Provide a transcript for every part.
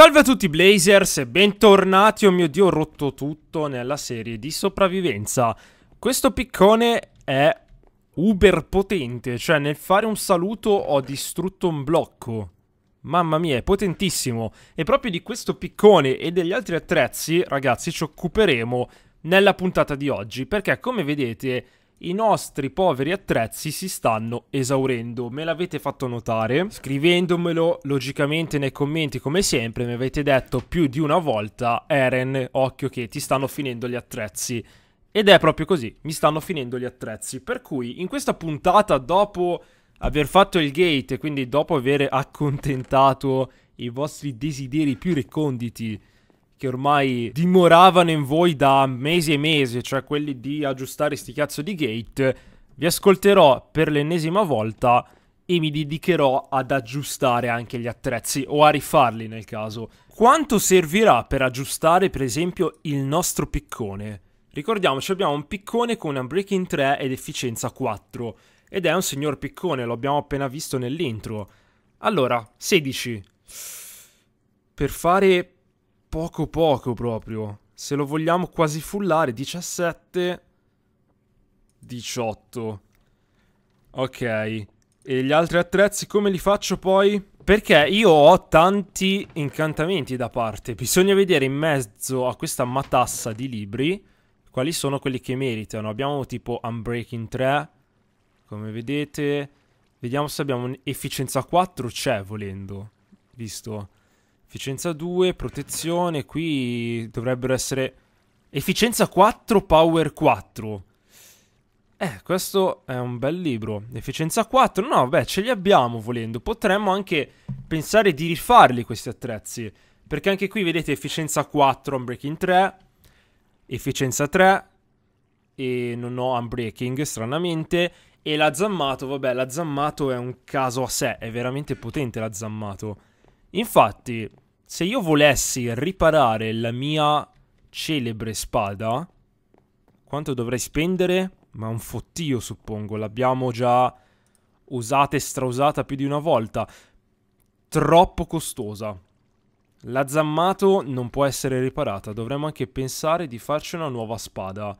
Salve a tutti Blazers e bentornati, oh mio dio ho rotto tutto nella serie di sopravvivenza Questo piccone è uber potente, cioè nel fare un saluto ho distrutto un blocco Mamma mia, è potentissimo E proprio di questo piccone e degli altri attrezzi, ragazzi, ci occuperemo nella puntata di oggi Perché come vedete i nostri poveri attrezzi si stanno esaurendo. Me l'avete fatto notare, scrivendomelo logicamente nei commenti come sempre, mi avete detto più di una volta, Eren, occhio che ti stanno finendo gli attrezzi. Ed è proprio così, mi stanno finendo gli attrezzi. Per cui in questa puntata, dopo aver fatto il gate, quindi dopo aver accontentato i vostri desideri più reconditi, che ormai dimoravano in voi da mesi e mesi, cioè quelli di aggiustare sti cazzo di gate, vi ascolterò per l'ennesima volta e mi dedicherò ad aggiustare anche gli attrezzi o a rifarli nel caso. Quanto servirà per aggiustare per esempio il nostro piccone? Ricordiamoci abbiamo un piccone con un breaking 3 ed efficienza 4 ed è un signor piccone, lo abbiamo appena visto nell'intro. Allora, 16. Per fare poco poco proprio. Se lo vogliamo quasi fullare, 17, 18. Ok, e gli altri attrezzi come li faccio poi? Perché io ho tanti incantamenti da parte, bisogna vedere in mezzo a questa matassa di libri quali sono quelli che meritano. Abbiamo tipo Unbreaking 3, come vedete. Vediamo se abbiamo efficienza 4, c'è volendo, visto. Efficienza 2, protezione, qui dovrebbero essere... Efficienza 4, power 4. Eh, questo è un bel libro. Efficienza 4, no, beh, ce li abbiamo volendo. Potremmo anche pensare di rifarli questi attrezzi. Perché anche qui, vedete, efficienza 4, unbreaking 3, efficienza 3, e non ho unbreaking, stranamente. E la Zammato, vabbè, la Zammato è un caso a sé, è veramente potente la Zammato. Infatti, se io volessi riparare la mia celebre spada, quanto dovrei spendere? Ma un fottio, suppongo. L'abbiamo già usata e strausata più di una volta. Troppo costosa. La zammato non può essere riparata. Dovremmo anche pensare di farci una nuova spada.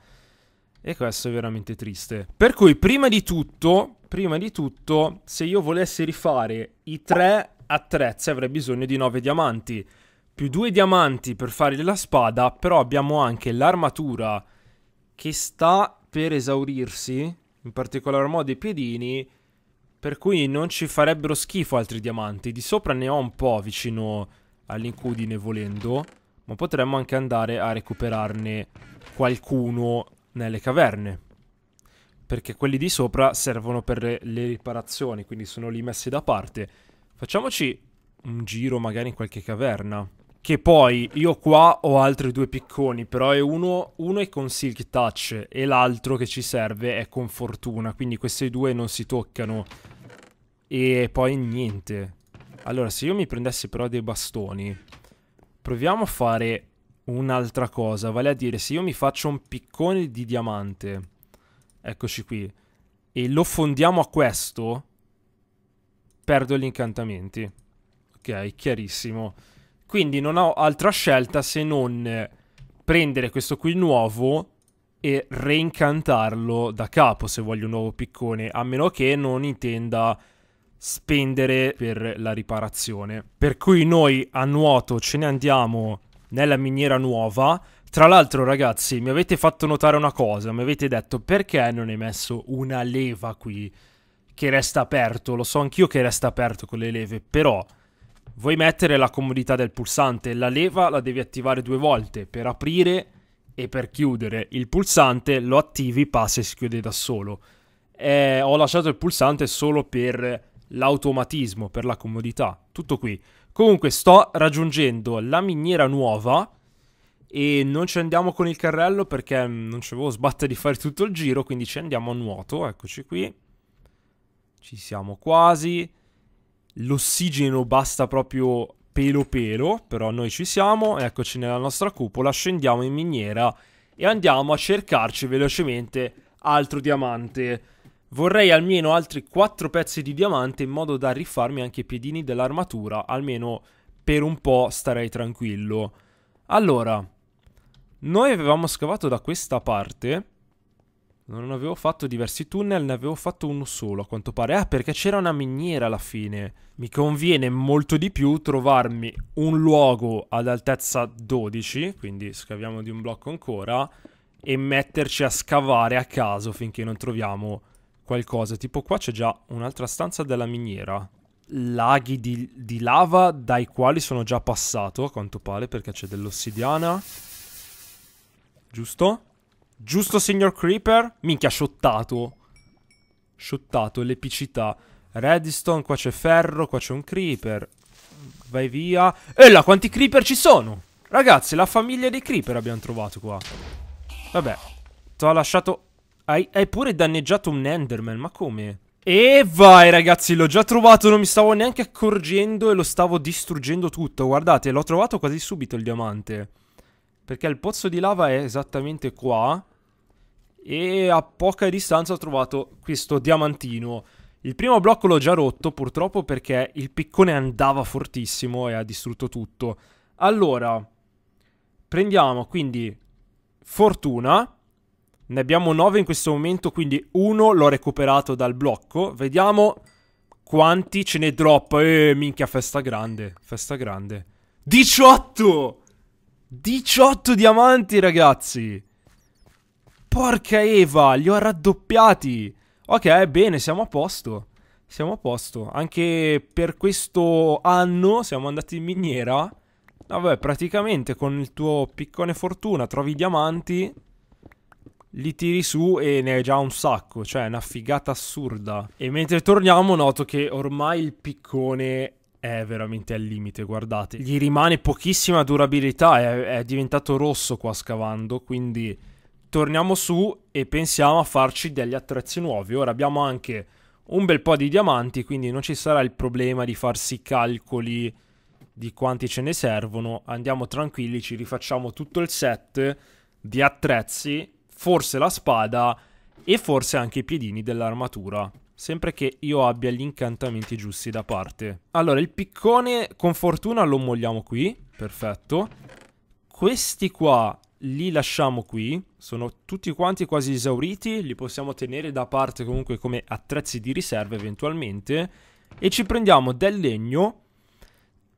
E questo è veramente triste. Per cui, prima di tutto, prima di tutto, se io volessi rifare i tre attrezzi avrei bisogno di 9 diamanti, più 2 diamanti per fare la spada, però abbiamo anche l'armatura che sta per esaurirsi, in particolar modo i piedini, per cui non ci farebbero schifo altri diamanti. Di sopra ne ho un po' vicino all'incudine volendo, ma potremmo anche andare a recuperarne qualcuno nelle caverne. Perché quelli di sopra servono per le riparazioni, quindi sono lì messi da parte. Facciamoci un giro magari in qualche caverna. Che poi io qua ho altri due picconi, però è uno, uno è con Silk Touch e l'altro che ci serve è con Fortuna, quindi questi due non si toccano. E poi niente. Allora, se io mi prendessi però dei bastoni, proviamo a fare un'altra cosa, vale a dire se io mi faccio un piccone di diamante, eccoci qui, e lo fondiamo a questo, perdo gli incantamenti. Ok, chiarissimo. Quindi non ho altra scelta se non prendere questo qui nuovo e reincantarlo da capo se voglio un nuovo piccone, a meno che non intenda spendere per la riparazione. Per cui noi a nuoto ce ne andiamo nella miniera nuova. Tra l'altro ragazzi mi avete fatto notare una cosa, mi avete detto perché non hai messo una leva qui? che resta aperto, lo so anch'io che resta aperto con le leve, però vuoi mettere la comodità del pulsante, la leva la devi attivare due volte per aprire e per chiudere, il pulsante lo attivi, passa e si chiude da solo. Eh, ho lasciato il pulsante solo per l'automatismo, per la comodità, tutto qui. Comunque sto raggiungendo la miniera nuova e non ci andiamo con il carrello perché mm, non ci avevo sbatte di fare tutto il giro, quindi ci andiamo a nuoto, eccoci qui. Ci siamo quasi. L'ossigeno basta proprio pelo pelo, però noi ci siamo, eccoci nella nostra cupola, scendiamo in miniera e andiamo a cercarci velocemente altro diamante. Vorrei almeno altri 4 pezzi di diamante in modo da rifarmi anche i piedini dell'armatura, almeno per un po' starei tranquillo. Allora, noi avevamo scavato da questa parte non avevo fatto diversi tunnel, ne avevo fatto uno solo a quanto pare. Ah, perché c'era una miniera alla fine. Mi conviene molto di più trovarmi un luogo ad altezza 12, quindi scaviamo di un blocco ancora, e metterci a scavare a caso finché non troviamo qualcosa. Tipo qua c'è già un'altra stanza della miniera. Laghi di, di lava dai quali sono già passato a quanto pare perché c'è dell'ossidiana. Giusto? Giusto, signor Creeper? Minchia, shottato. Shottato, l'epicità. Redstone, qua c'è ferro, qua c'è un creeper. Vai via. E là, quanti creeper ci sono? Ragazzi, la famiglia dei creeper abbiamo trovato qua. Vabbè. Ti ho lasciato... Hai, hai pure danneggiato un enderman, ma come? E vai ragazzi, l'ho già trovato, non mi stavo neanche accorgendo e lo stavo distruggendo tutto. Guardate, l'ho trovato quasi subito il diamante. Perché il pozzo di lava è esattamente qua e a poca distanza ho trovato questo diamantino. Il primo blocco l'ho già rotto purtroppo perché il piccone andava fortissimo e ha distrutto tutto. Allora, prendiamo quindi fortuna. Ne abbiamo 9 in questo momento, quindi uno l'ho recuperato dal blocco. Vediamo quanti ce ne drop. Eh, minchia, festa grande, festa grande. 18! 18 diamanti, ragazzi! Porca Eva, li ho raddoppiati. Ok, bene, siamo a posto. Siamo a posto. Anche per questo anno siamo andati in miniera. Vabbè, praticamente con il tuo piccone fortuna trovi i diamanti, li tiri su e ne hai già un sacco, cioè è una figata assurda. E mentre torniamo noto che ormai il piccone è veramente al limite, guardate. Gli rimane pochissima durabilità, è, è diventato rosso qua scavando, quindi torniamo su e pensiamo a farci degli attrezzi nuovi. Ora abbiamo anche un bel po' di diamanti, quindi non ci sarà il problema di farsi calcoli di quanti ce ne servono. Andiamo tranquilli, ci rifacciamo tutto il set di attrezzi, forse la spada e forse anche i piedini dell'armatura. Sempre che io abbia gli incantamenti giusti da parte. Allora, il piccone con fortuna lo molliamo qui, perfetto. Questi qua li lasciamo qui, sono tutti quanti quasi esauriti, li possiamo tenere da parte comunque come attrezzi di riserva eventualmente e ci prendiamo del legno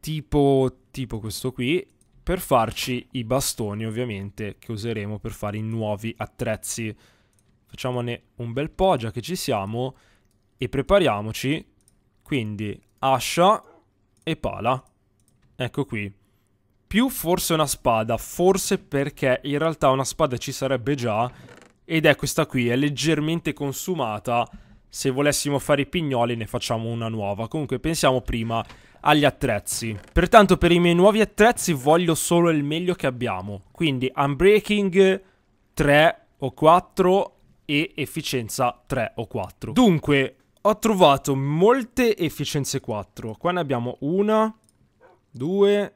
tipo, tipo questo qui per farci i bastoni ovviamente che useremo per fare i nuovi attrezzi. Facciamone un bel po' già che ci siamo e prepariamoci quindi ascia e pala. Ecco qui più forse una spada, forse perché in realtà una spada ci sarebbe già ed è questa qui, è leggermente consumata. Se volessimo fare i pignoli ne facciamo una nuova. Comunque pensiamo prima agli attrezzi. Pertanto per i miei nuovi attrezzi voglio solo il meglio che abbiamo. Quindi unbreaking 3 o 4 e efficienza 3 o 4. Dunque ho trovato molte efficienze 4. Qua ne abbiamo una, due,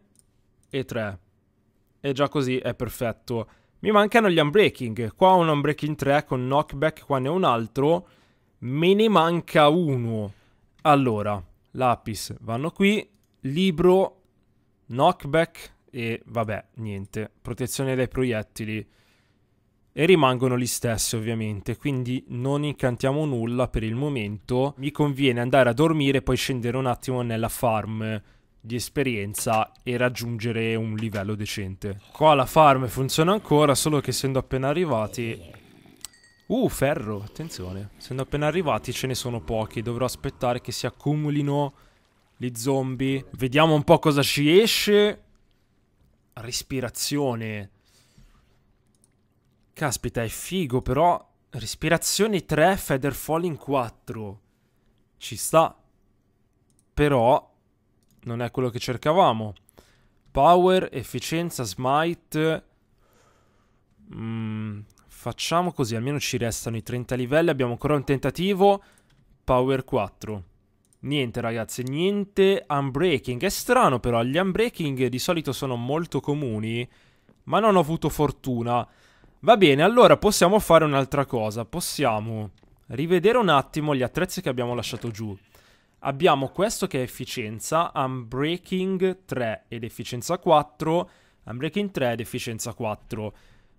e 3. E già così è perfetto. Mi mancano gli unbreaking. Qua ho un unbreaking 3 con knockback, qua ne ho un altro. Me ne manca uno. Allora, lapis, vanno qui. Libro, knockback e vabbè, niente. Protezione dai proiettili. E rimangono gli stessi ovviamente, quindi non incantiamo nulla per il momento. Mi conviene andare a dormire e poi scendere un attimo nella farm di esperienza e raggiungere un livello decente. Qua la farm funziona ancora, solo che essendo appena arrivati... Uh, ferro, attenzione. Essendo appena arrivati ce ne sono pochi, dovrò aspettare che si accumulino gli zombie. Vediamo un po' cosa ci esce. Respirazione. Caspita, è figo però. Respirazione 3, Feather Falling 4. Ci sta. Però non è quello che cercavamo. Power, efficienza, smite. Mm, facciamo così, almeno ci restano i 30 livelli. Abbiamo ancora un tentativo. Power 4. Niente ragazzi, niente unbreaking. È strano però, gli unbreaking di solito sono molto comuni, ma non ho avuto fortuna. Va bene, allora possiamo fare un'altra cosa. Possiamo rivedere un attimo gli attrezzi che abbiamo lasciato giù. Abbiamo questo che è efficienza, Unbreaking 3 ed efficienza 4, Unbreaking 3 ed efficienza 4.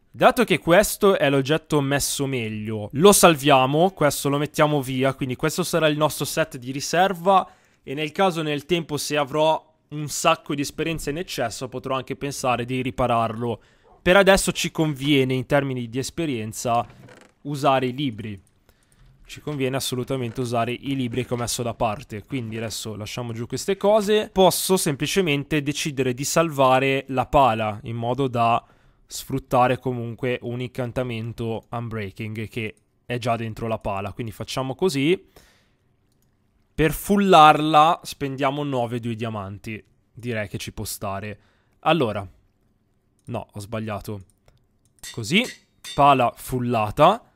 Dato che questo è l'oggetto messo meglio, lo salviamo, questo lo mettiamo via, quindi questo sarà il nostro set di riserva e nel caso nel tempo se avrò un sacco di esperienza in eccesso potrò anche pensare di ripararlo. Per adesso ci conviene in termini di esperienza usare i libri ci conviene assolutamente usare i libri che ho messo da parte. Quindi adesso lasciamo giù queste cose. Posso semplicemente decidere di salvare la pala in modo da sfruttare comunque un incantamento unbreaking che è già dentro la pala. Quindi facciamo così. Per fullarla spendiamo 9 2 diamanti. Direi che ci può stare. Allora. No, ho sbagliato. Così. Pala fullata.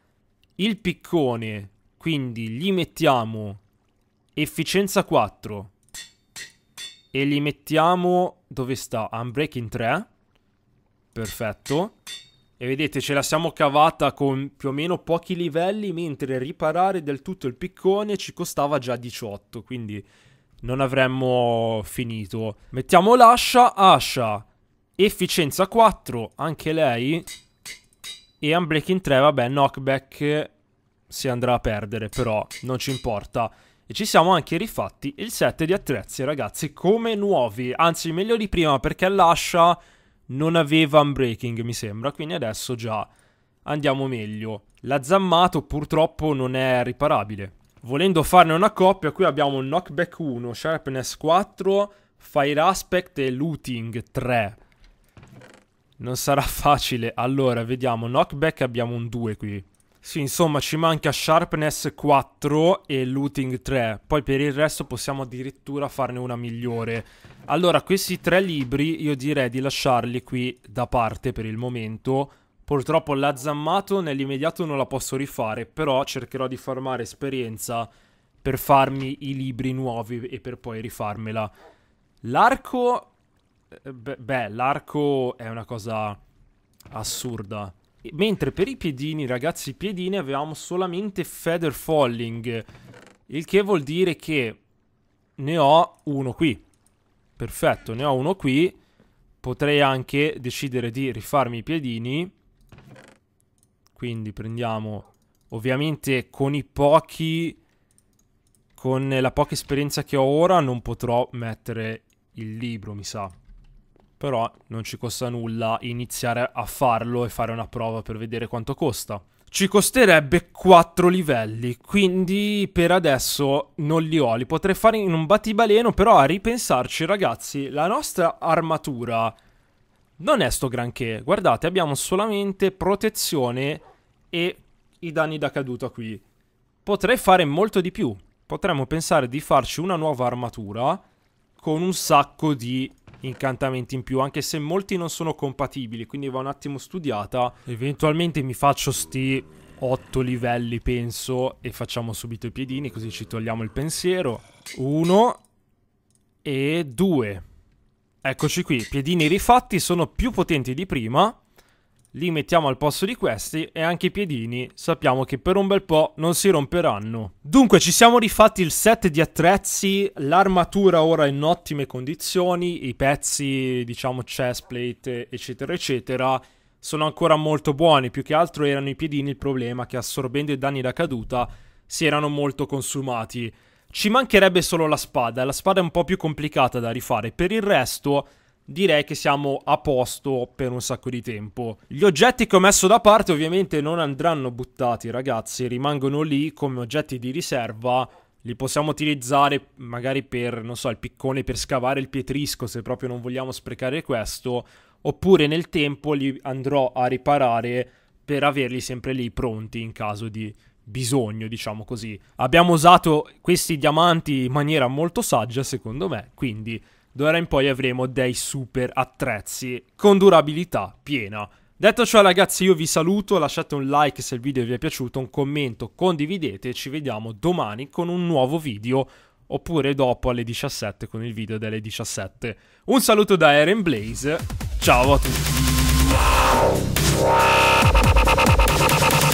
Il piccone quindi gli mettiamo efficienza 4 e gli mettiamo dove sta? Unbreaking 3. Perfetto. E vedete, ce la siamo cavata con più o meno pochi livelli, mentre riparare del tutto il piccone ci costava già 18, quindi non avremmo finito. Mettiamo l'ascia, ascia, efficienza 4, anche lei, e unbreaking 3, vabbè, knockback si andrà a perdere, però non ci importa. E ci siamo anche rifatti il set di attrezzi, ragazzi, come nuovi. Anzi, meglio di prima, perché l'ascia non aveva unbreaking, mi sembra. Quindi adesso già andiamo meglio. zammato purtroppo non è riparabile. Volendo farne una coppia, qui abbiamo Knockback 1, Sharpness 4, Fire Aspect e Looting 3. Non sarà facile. Allora, vediamo. Knockback abbiamo un 2 qui. Sì, insomma, ci manca Sharpness 4 e Looting 3. Poi per il resto possiamo addirittura farne una migliore. Allora, questi tre libri io direi di lasciarli qui da parte per il momento. Purtroppo la zammato nell'immediato non la posso rifare, però cercherò di farmare esperienza per farmi i libri nuovi e per poi rifarmela. L'arco... Eh, beh, l'arco è una cosa assurda mentre per i piedini, ragazzi, i piedini avevamo solamente feather falling, il che vuol dire che ne ho uno qui. Perfetto, ne ho uno qui. Potrei anche decidere di rifarmi i piedini. Quindi prendiamo, ovviamente con i pochi, con la poca esperienza che ho ora, non potrò mettere il libro, mi sa però non ci costa nulla iniziare a farlo e fare una prova per vedere quanto costa. Ci costerebbe 4 livelli, quindi per adesso non li ho, li potrei fare in un battibaleno, però a ripensarci ragazzi, la nostra armatura non è sto granché, guardate abbiamo solamente protezione e i danni da caduta qui. Potrei fare molto di più, potremmo pensare di farci una nuova armatura con un sacco di incantamenti in più, anche se molti non sono compatibili, quindi va un attimo studiata. Eventualmente mi faccio sti 8 livelli, penso, e facciamo subito i piedini, così ci togliamo il pensiero. Uno e due. Eccoci qui, piedini rifatti sono più potenti di prima li mettiamo al posto di questi e anche i piedini sappiamo che per un bel po' non si romperanno. Dunque ci siamo rifatti il set di attrezzi, l'armatura ora in ottime condizioni, i pezzi diciamo chestplate eccetera eccetera sono ancora molto buoni, più che altro erano i piedini il problema che assorbendo i danni da caduta si erano molto consumati. Ci mancherebbe solo la spada, la spada è un po' più complicata da rifare, per il resto direi che siamo a posto per un sacco di tempo. Gli oggetti che ho messo da parte ovviamente non andranno buttati ragazzi, rimangono lì come oggetti di riserva li possiamo utilizzare magari per, non so, il piccone per scavare il pietrisco se proprio non vogliamo sprecare questo, oppure nel tempo li andrò a riparare per averli sempre lì pronti in caso di bisogno, diciamo così. Abbiamo usato questi diamanti in maniera molto saggia, secondo me, quindi D'ora in poi avremo dei super attrezzi con durabilità piena. Detto ciò ragazzi io vi saluto, lasciate un like se il video vi è piaciuto, un commento, condividete e ci vediamo domani con un nuovo video oppure dopo alle 17 con il video delle 17. Un saluto da Eren Blaze, ciao a tutti!